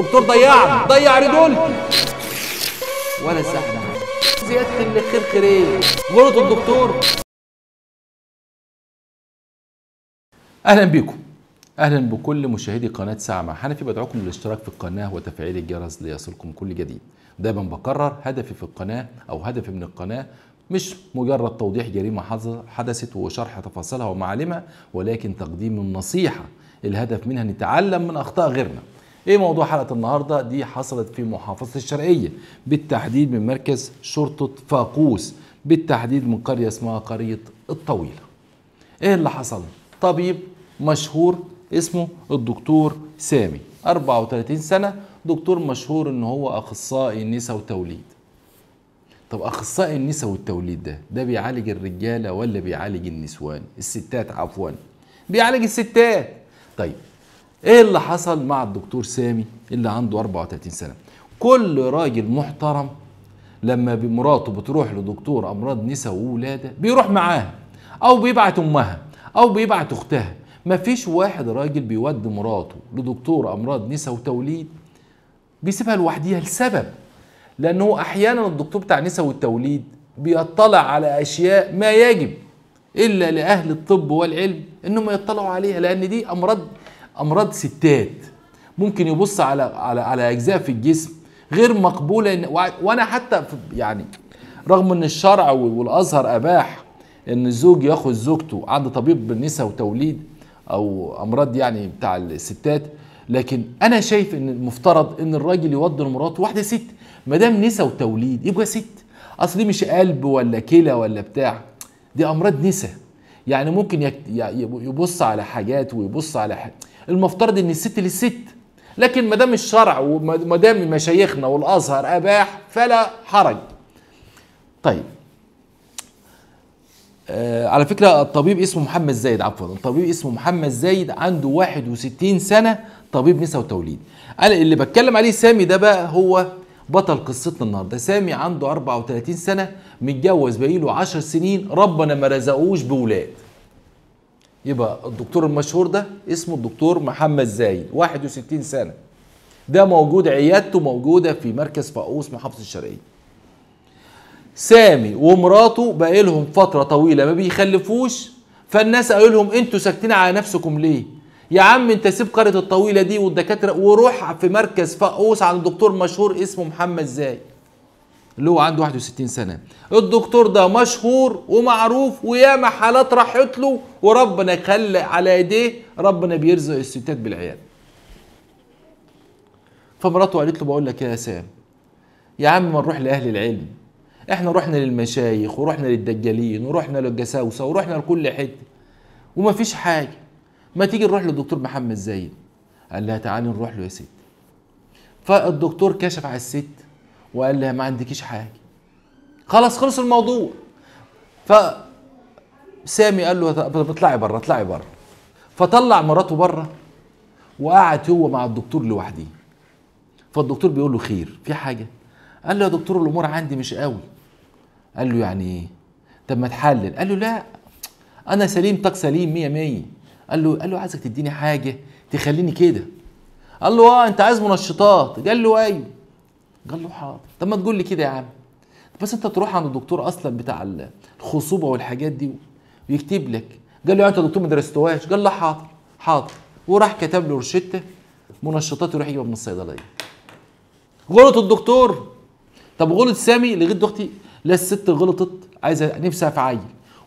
دكتور ضيع ضيع ريدول ولا سهلة زياده خير خيرين غلط الدكتور اهلا بيكم اهلا بكل مشاهدي قناه ساعه مع حنفي بدعوكم للاشتراك في القناه وتفعيل الجرس ليصلكم كل جديد دايما بكرر هدفي في القناه او هدفي من القناه مش مجرد توضيح جريمه حدثت وشرح تفاصيلها ومعالمها ولكن تقديم النصيحه الهدف منها نتعلم من اخطاء غيرنا ايه موضوع حلقه النهارده دي حصلت في محافظه الشرقيه بالتحديد من مركز شرطه فاقوس بالتحديد من قريه اسمها قريه الطويله ايه اللي حصل طبيب مشهور اسمه الدكتور سامي 34 سنه دكتور مشهور ان هو اخصائي نساء وتوليد طب اخصائي النساء والتوليد ده ده بيعالج الرجاله ولا بيعالج النسوان الستات عفوا بيعالج الستات طيب ايه اللي حصل مع الدكتور سامي اللي عنده 34 سنه كل راجل محترم لما مراته بتروح لدكتور امراض نساء وولاده بيروح معاها او بيبعت امها او بيبعت اختها مفيش واحد راجل بيودي مراته لدكتور امراض نساء وتوليد بيسيبها لوحديها لسبب لانه احيانا الدكتور بتاع نساء والتوليد بيطلع على اشياء ما يجب الا لاهل الطب والعلم انهم يطلعوا عليها لان دي امراض امراض ستات ممكن يبص على على على اجزاء في الجسم غير مقبوله إن وانا حتى يعني رغم ان الشرع والازهر اباح ان الزوج ياخذ زوجته عند طبيب النساء وتوليد او امراض يعني بتاع الستات لكن انا شايف ان المفترض ان الراجل يودي لمراته واحده ست ما دام نسا وتوليد يبقى ست اصل دي مش قلب ولا كلى ولا بتاع دي امراض نسا يعني ممكن يبص على حاجات ويبص على حاجات المفترض ان الست للست لكن ما دام الشرع وما دام مشايخنا والازهر اباح فلا حرج طيب آه على فكرة الطبيب اسمه محمد زايد عفوا الطبيب اسمه محمد زايد عنده 61 سنة طبيب نساء وتوليد أنا اللي بتكلم عليه سامي ده بقى هو بطل قصتنا النهارده سامي عنده 34 سنة متجوز بقيله 10 سنين ربنا ما رزقوش بولاد يبقى الدكتور المشهور ده اسمه الدكتور محمد زايد 61 سنه ده موجود عيادته موجوده في مركز فاقوس محافظه الشرقيه سامي ومراته بقى لهم فتره طويله ما بيخلفوش فالناس قالوا لهم انتوا ساكتين على نفسكم ليه يا عم انت سيب قريه الطويله دي والدكاتره وروح في مركز فاقوس عند دكتور مشهور اسمه محمد زايد اللي هو عنده 61 سنة الدكتور ده مشهور ومعروف وياما حالات راحت له وربنا خلى على ايديه ربنا بيرزق الستات بالعيال فمراته قالت له بقول لك يا سام يا عم ما نروح لاهل العلم احنا رحنا للمشايخ ورحنا للدجالين ورحنا للجساوسه ورحنا لكل حته فيش حاجه ما تيجي نروح للدكتور محمد زايد قال لها تعالي نروح له يا ست فالدكتور كشف على الست وقال لها ما عندكيش حاجه خلاص خلص الموضوع ف سامي قال له اطلعي بره اطلعي بره فطلع مراته بره وقعد هو مع الدكتور لوحده فالدكتور بيقول له خير في حاجه قال له يا دكتور الامور عندي مش قوي قال له يعني ايه طب ما تحلل قال له لا انا سليم طاق سليم 100 100 قال له قال له عايزك تديني حاجه تخليني كده قال له اه انت عايز منشطات قال له ايوه قال له حاضر طب ما تقول لي كده يا عم بس انت تروح عند الدكتور اصلا بتاع الخصوبه والحاجات دي ويكتب لك قال له يعني انت دكتور ما درستوهاش قال له حاضر حاضر وراح كتب له روشته منشطات يروح يجيبها من الصيدليه غلط الدكتور طب غلط سامي لغيت دختي لا الست غلطت عايزه نفسها في عيل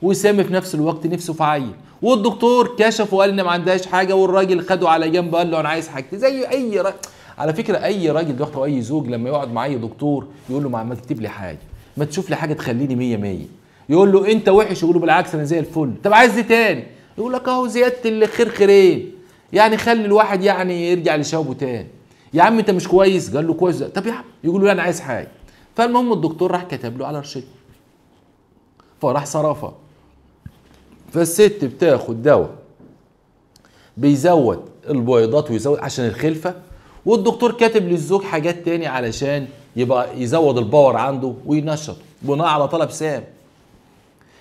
وسامي في نفس الوقت نفسه في عيل والدكتور كشف وقال ان ما عندهاش حاجه والراجل خده على جنب قال له انا عايز حاجتي زي اي راجل على فكره اي راجل دلوقتي او اي زوج لما يقعد مع اي دكتور يقول له ما تكتب لي حاجه ما تشوف لي حاجه تخليني 100 100 يقول له انت وحش يقول له بالعكس انا زي الفل طب عايز تاني يقول لك اهو زياده الخير خيرين يعني خلي الواحد يعني يرجع لشوبه تاني يا عم انت مش كويس قال له كويس طب يا عم يقول له انا يعني عايز حاجه فالمهم الدكتور راح كتب له على رشته فراح صرفها فالست بتاخد دواء بيزود البويضات ويزود عشان الخلفه والدكتور كاتب للزوج حاجات تاني علشان يبقى يزود الباور عنده وينشط بناء على طلب سام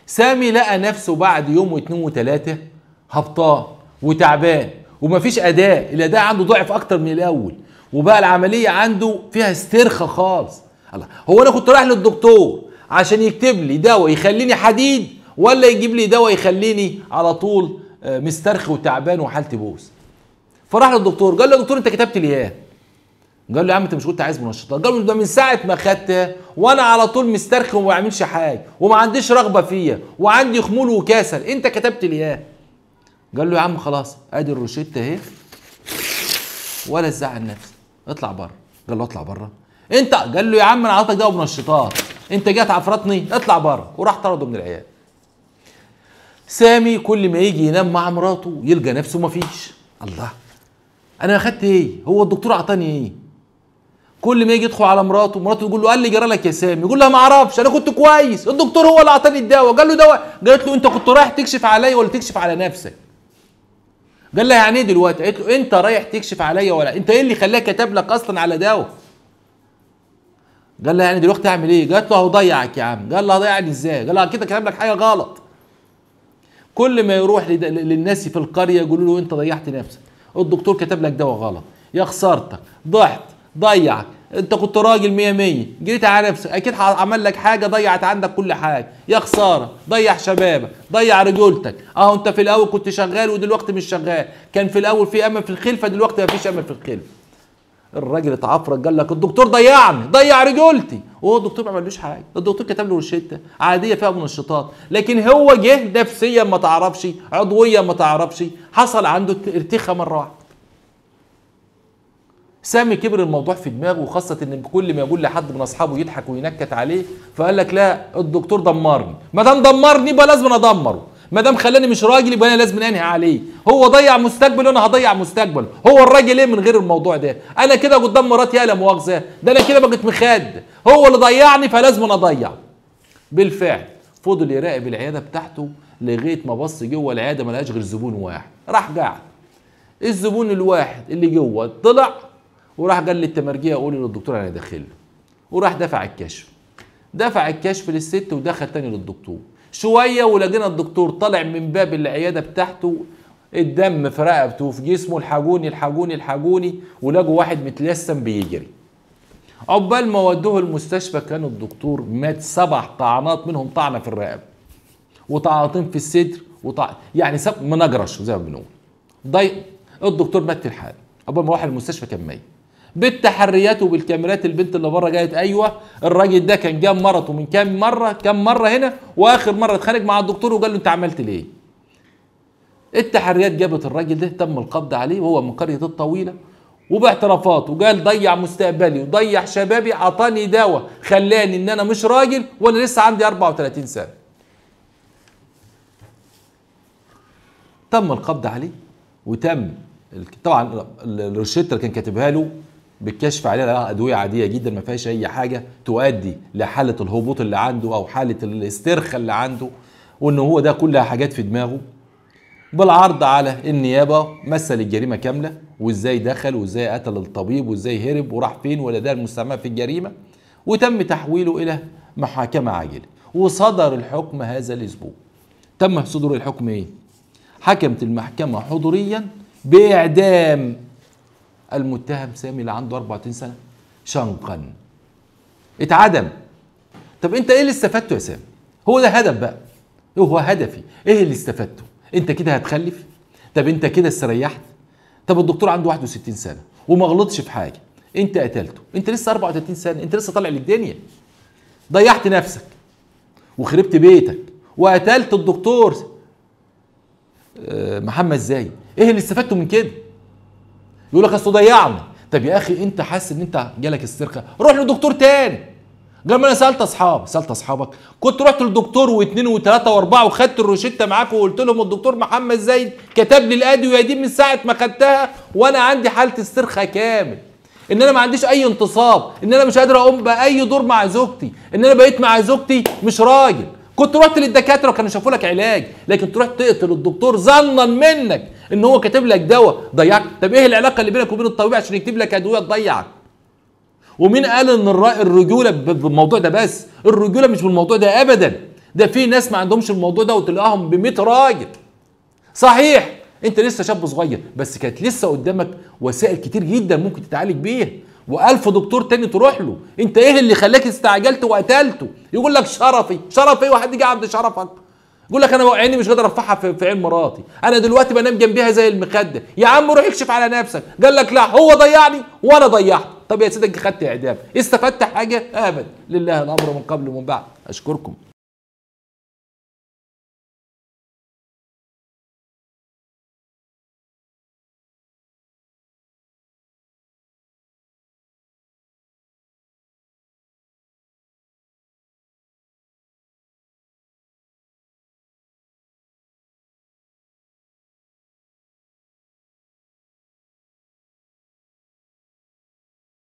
سامي لقى نفسه بعد يوم واثنين وثلاثه هبطان وتعبان ومفيش اداء الاداء عنده ضعف اكتر من الاول وبقى العمليه عنده فيها استرخاء خالص الله هو انا كنت رايح للدكتور عشان يكتب لي دواء يخليني حديد ولا يجيب لي دواء يخليني على طول آه، مسترخي وتعبان وحالتي بوس فراح للدكتور قال له يا دكتور انت كتبت لي ايه قال له يا عم انت مش كنت عايز منشطات قال له ده من ساعه ما خدتها وانا على طول مسترخي وما بعملش حاجه وما عنديش رغبه فيا وعندي خمول وكسل انت كتبت لي ايه قال له يا عم خلاص ادي الروشته اهي ولا تزعل نفسك اطلع بره قال له اطلع بره انت قال له يا عم انا عطاك ده منشطات انت جات عفرتني اطلع بره وراح طرده من العيال سامي كل ما يجي ينام مع مراته يلقى نفسه مفيش الله انا اخدت ايه هو الدكتور اعطاني ايه كل ما يجي يدخل على مراته مراته تقول له قال لي جرى لك يا سامي يقول لها ما اعرفش انا كنت كويس الدكتور هو اللي اعطاني الدواء قال له دواء قالت له انت كنت رايح تكشف عليا ولا تكشف على نفسك قال لها يعني ايه دلوقتي قالت له انت رايح تكشف عليا ولا انت ايه اللي خلاك كتب لك اصلا على دواء قال لها يعني دلوقتي اعمل ايه قالت له هضيعك يا عم قال لها هضيعني ازاي قال لها كده كتب لك حاجه غلط كل ما يروح للناس في القريه يقولوا له انت ضيعت نفسك الدكتور كتب لك دواء غلط يا خسارتك ضحت ضيعك انت كنت راجل 100 100 جريت على نفسك اكيد عمل لك حاجه ضيعت عندك كل حاجه يا خساره ضيع شبابك ضيع رجولتك اهو انت في الاول كنت شغال ودلوقتي مش شغال كان في الاول في امل في الخلفه دلوقتي مفيش امل في الخلفه الراجل اتعفرت قال لك الدكتور ضيعني ضيع رجولتي وهو الدكتور ما عملوش حاجه الدكتور كتب له روشته عاديه فيها منشطات لكن هو جه نفسيا ما تعرفش عضويا ما تعرفش حصل عنده ارتخاء مره واحده سامي كبر الموضوع في دماغه وخاصة ان كل ما يقول لحد من اصحابه يضحك وينكت عليه فقال لك لا الدكتور دمرني ما دام دمرني يبقى لازم ادمره ما دام خلاني مش راجل يبقى انا لازم انهي عليه هو ضيع مستقبله وانا هضيع مستقبله هو الراجل ايه من غير الموضوع ده انا كده قدام مراتي يا لا مؤاخذه ده انا كده بقيت مخاد هو اللي ضيعني فلازم انا اضيع بالفعل فضل يراقب العياده بتاعته لغايه ما بص جوه العياده ما لقاش غير زبون واحد راح قاعد الزبون الواحد اللي جوه طلع وراح قال للتمرجيه قولي للدكتور انا داخل وراح دفع الكشف دفع الكشف للست ودخل تاني للدكتور شويه ولقينا الدكتور طالع من باب العياده بتاعته الدم في رقبته وفي جسمه الحاجوني الحاجوني الحاجوني ولقوا واحد متلسم بيجري عقبال ما ودوه المستشفى كان الدكتور مات سبع طعنات منهم طعنه في الرقبه وطعنتين في الصدر وطع يعني سب ما نجرش زي ما بنقول ضيق الدكتور مات في الحال عقبال ما راح المستشفى كان ميت بالتحريات وبالكاميرات البنت اللي بره جايه ايوه الراجل ده كان جاب مرته من كام مره كام مره هنا واخر مره اتخانق مع الدكتور وقال له انت عملت ليه؟ التحريات جابت الراجل ده تم القبض عليه وهو من قريه الطويله وباعترافات وقال ضيع مستقبلي وضيع شبابي عطاني دواء خلاني ان انا مش راجل وانا لسه عندي 34 سنه. تم القبض عليه وتم طبعا الروشته اللي كان كاتبها له بالكشف عليها لها ادويه عاديه جدا ما فيهاش اي حاجه تؤدي لحاله الهبوط اللي عنده او حاله الاسترخاء اللي عنده وان هو ده كلها حاجات في دماغه بالعرض على النيابه مثل الجريمه كامله وازاي دخل وازاي قتل الطبيب وازاي هرب وراح فين ولا ده المستعمل في الجريمه وتم تحويله الى محاكمه عاجله وصدر الحكم هذا الاسبوع تم صدور الحكم ايه حكمت المحكمه حضوريا باعدام المتهم سامي اللي عنده 34 سنه شنقا اتعدم طب انت ايه اللي استفدته يا سامي هو ده هدف بقى هو هدفي ايه اللي استفدته انت كده هتخلف طب انت كده استريحت طب الدكتور عنده 61 سنه وما غلطش في حاجه انت قتلته انت لسه 34 سنه انت لسه طالع للدنيا ضيعت نفسك وخربت بيتك وقتلت الدكتور آه، محمد زايد ايه اللي استفدته من كده يقول لك اصل ضيعني طب يا اخي انت حاسس ان انت جالك السرقه روح لدكتور تاني ما انا سالت اصحابي سالت اصحابك كنت رحت للدكتور واثنين وثلاثه واربعه وخدت الروشته معاك وقلت لهم الدكتور محمد زايد كتب لي الادويه دي من ساعه ما خدتها وانا عندي حاله السرقه كامل ان انا ما عنديش اي انتصاب ان انا مش قادر اقوم باي دور مع زوجتي ان انا بقيت مع زوجتي مش راجل كنت رحت للدكاتره وكانوا شافوا لك علاج لكن تروح تقتل الدكتور ظنا منك ان هو كاتب لك دواء ضيعك طب ايه العلاقه اللي بينك وبين الطبيب عشان يكتب لك ادويه تضيعك ومين قال ان الرجوله بالموضوع ده بس الرجوله مش بالموضوع ده ابدا ده في ناس ما عندهمش الموضوع ده وتلاقيهم ب 100 راجل صحيح انت لسه شاب صغير بس كانت لسه قدامك وسائل كتير جدا ممكن تتعالج بيها و1000 دكتور تاني تروح له انت ايه اللي خلاك استعجلت وقتلته يقول لك شرفي شرف ايه وحد يجي عند شرفك يقول لك انا عيني مش قادر ارفعها في, في عين مراتي انا دلوقتي بنام جنبيها زي المخده يا عم روح اكشف على نفسك قال لك لا هو ضيعني وانا ضيعته طب يا سيدك خدت اعدام استفدت حاجه ابدا لله الامر من قبل ومن بعد اشكركم